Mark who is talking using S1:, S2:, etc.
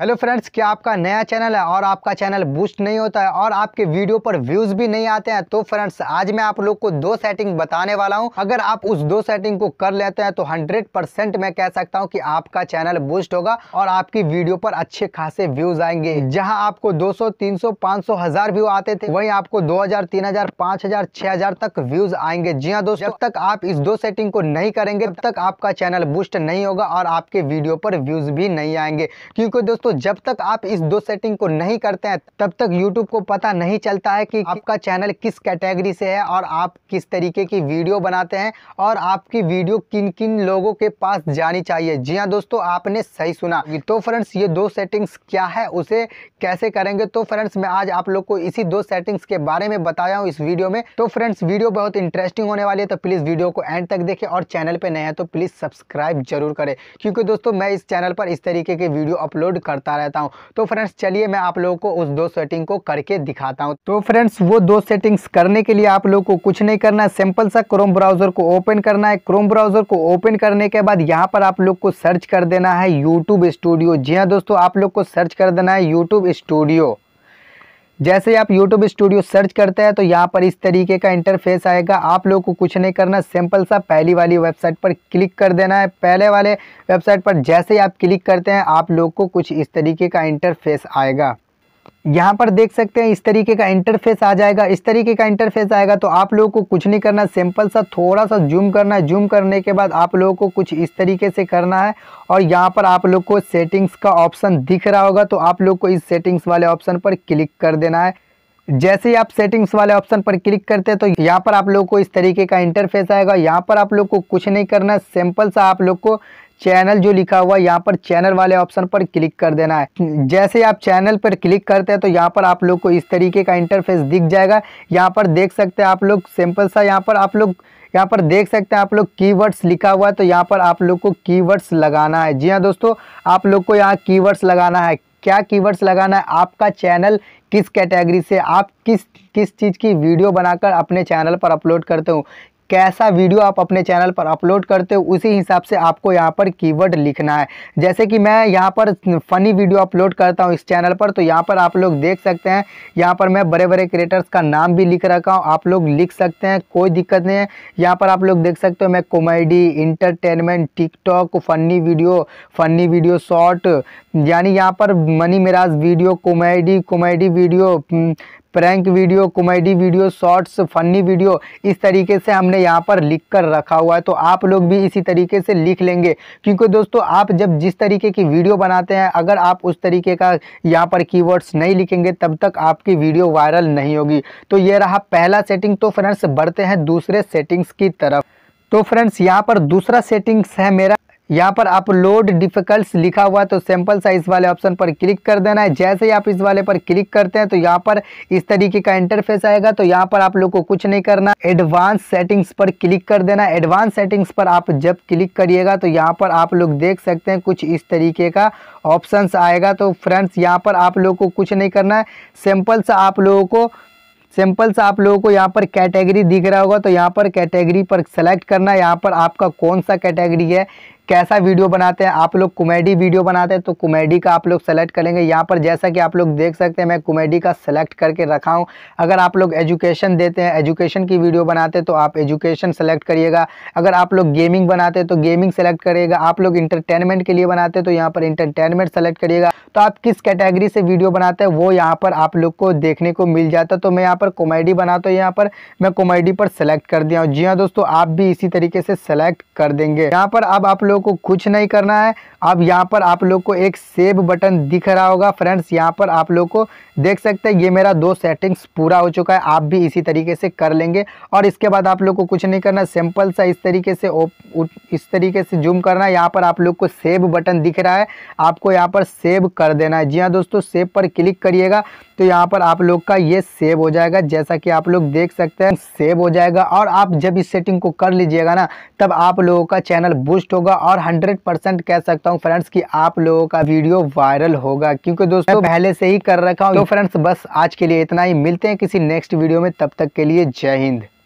S1: hello friends क्या आपका नया चैनल है और आपका चैनल बूस्ट नहीं होता है और आपके वीडियो पर व्यूज भी नहीं आते हैं तो फ्रेंड्स आज मैं आप लोग को दो सेटिंग बताने वाला हूं अगर आप उस दो सेटिंग को कर लेते हैं तो 100 परसेंट मैं कह सकता हूं कि आपका चैनल बूस्ट होगा और आपकी वीडियो पर अच्छे खासे व्यूज आएंगे जहाँ आपको दो सौ तीन सौ व्यू आते थे वही आपको दो हजार तीन हजार तक व्यूज आएंगे जी हाँ दोस्तों जब तक आप इस दो सेटिंग को नहीं करेंगे तब तक आपका चैनल बूस्ट नहीं होगा और आपके वीडियो पर व्यूज भी नहीं आएंगे क्योंकि दोस्तों दोस्तों जब तक आप इस दो सेटिंग को नहीं करते हैं तब तक यूट्यूब को पता नहीं चलता है कि आपका चैनल किस कैटेगरी से है और आप किस तरीके की वीडियो बनाते हैं और आपकी वीडियो किन किन लोगों के पास जानी चाहिए जी हाँ दोस्तों आपने सही सुना तो फ्रेंड्स ये दो सेटिंग्स क्या है उसे कैसे करेंगे तो फ्रेंड्स मैं आज आप लोग को इसी दो सेटिंग्स के बारे में बताया हूँ इस वीडियो में तो फ्रेंड्स वीडियो बहुत इंटरेस्टिंग होने वाली है तो प्लीज़ वीडियो को एंड तक देखें और चैनल पर नए हैं तो प्लीज़ सब्सक्राइब जरूर करें क्योंकि दोस्तों मैं इस चैनल पर इस तरीके के वीडियो अपलोड कर करता रहता हूँ तो फ्रेंड्स चलिए मैं आप लोगों को उस दो सेटिंग को करके दिखाता हूँ तो फ्रेंड्स वो दो सेटिंग्स करने के लिए आप लोग को कुछ नहीं करना है सिंपल सा क्रोम ब्राउजर को ओपन करना है क्रोम ब्राउजर को ओपन करने के बाद यहाँ पर आप लोग को सर्च कर देना है यूट्यूब स्टूडियो जी हाँ दोस्तों आप लोग को सर्च कर देना है यूट्यूब स्टूडियो जैसे आप YouTube स्टूडियो सर्च करते हैं तो यहाँ पर इस तरीके का इंटरफेस आएगा आप लोग को कुछ नहीं करना सिंपल सा पहली वाली वेबसाइट पर क्लिक कर देना है पहले वाले वेबसाइट पर जैसे ही आप क्लिक करते हैं आप लोग को कुछ इस तरीके का इंटरफेस आएगा यहाँ पर देख सकते हैं इस तरीके का इंटरफेस आ जाएगा इस तरीके का इंटरफेस आएगा तो आप लोगों को कुछ नहीं करना है सिंपल सा थोड़ा सा जूम करना है जूम करने के बाद आप लोगों को कुछ इस तरीके से करना है और यहाँ पर आप लोग को सेटिंग्स का ऑप्शन दिख रहा होगा तो आप लोग को इस सेटिंग्स वाले ऑप्शन पर क्लिक कर देना है जैसे ही आप सेटिंग्स वाले ऑप्शन पर क्लिक करते हैं तो यहाँ पर आप लोग को इस तरीके का इंटरफेस आएगा यहाँ पर आप लोग को कुछ नहीं करना है सिंपल सा आप लोग को चैनल जो लिखा हुआ है यहाँ पर चैनल वाले ऑप्शन पर क्लिक कर देना है जैसे आप चैनल पर क्लिक करते हैं तो यहाँ पर आप लोग को इस तरीके का इंटरफेस दिख जाएगा यहाँ पर देख सकते हैं आप लोग सिंपल सा यहाँ पर आप लोग यहाँ पर देख सकते हैं आप लोग कीवर्ड्स लिखा हुआ है तो यहाँ पर आप लोग को कीवर्ड्स लगाना है जी हाँ दोस्तों आप लोग को यहाँ कीवर्ड्स लगाना है क्या कीवर्ड्स लगाना है आपका चैनल किस कैटेगरी से आप किस किस चीज़ की वीडियो बनाकर अपने चैनल पर अपलोड करते हो कैसा वीडियो आप अपने चैनल पर अपलोड करते हो उसी हिसाब से आपको यहाँ पर कीवर्ड लिखना है जैसे कि मैं यहाँ पर फ़नी वीडियो अपलोड करता हूँ इस चैनल पर तो यहाँ पर आप लोग देख सकते हैं यहाँ पर मैं बड़े बड़े क्रिएटर्स का नाम भी लिख रखा हूँ आप लोग लिख सकते हैं कोई दिक्कत नहीं है यहाँ पर आप लोग देख सकते हो मैं comedy entertainment TikTok funny video funny video short यानी यहाँ पर money mirage video comedy comedy video prank video comedy video shorts funny video इस तरीके से हमने यहाँ पर लिख कर रखा हुआ है तो आप लोग भी इसी तरीके से लिख लेंगे क्योंकि दोस्तों आप जब जिस तरीके की वीडियो बनाते हैं अगर आप उस तरीके का यहाँ पर कीवर्ड्स नहीं लिखेंगे तब तक आपकी वीडियो वायरल नहीं होगी तो ये रहा पहला सेटिंग तो फ्रेंड्स बढ़ते हैं दूसरे सेटिंग्स की तरफ तो फ्रेंड्स यहाँ पर दूसरा सेटिंग्स है मेरा यहाँ पर आप लोड डिफिकल्ट लिखा हुआ है तो सैम्पल साइज वाले ऑप्शन पर क्लिक कर देना है जैसे ही आप इस वाले पर क्लिक करते हैं तो यहाँ पर इस तरीके का इंटरफेस आएगा तो यहाँ पर आप लोग को कुछ नहीं करना एडवांस सेटिंग्स पर क्लिक कर देना एडवांस सेटिंग्स पर आप जब क्लिक करिएगा तो यहाँ पर आप लोग देख सकते हैं कुछ इस तरीके का ऑप्शन आएगा तो फ्रेंड्स यहाँ पर आप लोग को कुछ नहीं करना है सिंपल सा आप लोगों को सिंपल सा आप लोगों को यहाँ पर कैटेगरी दिख रहा होगा तो यहाँ पर कैटेगरी पर सेलेक्ट करना है यहाँ पर आपका कौन सा कैटेगरी है कैसा वीडियो बनाते हैं आप लोग कॉमेडी वीडियो बनाते हैं तो कॉमेडी का आप लोग सेलेक्ट करेंगे यहाँ पर जैसा कि आप लोग देख सकते हैं मैं कॉमेडी का सेलेक्ट करके रखा हूँ अगर आप लोग एजुकेशन देते हैं एजुकेशन की वीडियो बनाते हैं तो आप एजुकेशन सेलेक्ट करिएगा अगर आप लोग गेमिंग बनाते हैं तो गेमिंग सेलेक्ट करिएगा आप लोग इंटरटेनमेंट के लिए बनाते हैं तो यहाँ पर इंटरटेनमेंट सेलेक्ट करिएगा तो आप किस कैटेगरी से वीडियो बनाते हैं वो यहाँ पर आप लोग को देखने को मिल जाता तो मैं यहाँ पर कॉमेडी बनाता हूँ यहाँ पर मैं कॉमेडी पर सेलेक्ट कर दिया हूँ जी हाँ दोस्तों आप भी इसी तरीके से सेलेक्ट कर देंगे यहाँ पर अब आप लोग लोग को कुछ नहीं करना है अब यहाँ पर आप लोग को एक सेव बटन दिख रहा होगा फ्रेंड्स यहाँ पर आप लोग को देख सकते हैं ये मेरा दो सेटिंग्स पूरा हो चुका है आप भी इसी तरीके से कर लेंगे और इसके बाद आप लोग को कुछ नहीं करना सिंपल सा इस तरीके से ओप इस तरीके से जूम करना है यहाँ पर आप लोग को सेव बटन दिख रहा है आपको यहाँ पर सेव कर देना है जी हाँ दोस्तों सेव पर क्लिक करिएगा तो यहाँ पर आप लोग का ये सेव हो जाएगा जैसा कि आप लोग देख सकते हैं सेव हो जाएगा और आप जब इस सेटिंग को कर लीजिएगा ना तब आप लोगों का चैनल बूस्ट होगा और 100 परसेंट कह सकता हूँ फ्रेंड्स कि आप लोगों का वीडियो वायरल होगा क्योंकि दोस्तों पहले से ही कर रखा हूँ तो फ्रेंड्स बस आज के लिए इतना ही मिलते हैं किसी नेक्स्ट वीडियो में तब तक के लिए जय हिंद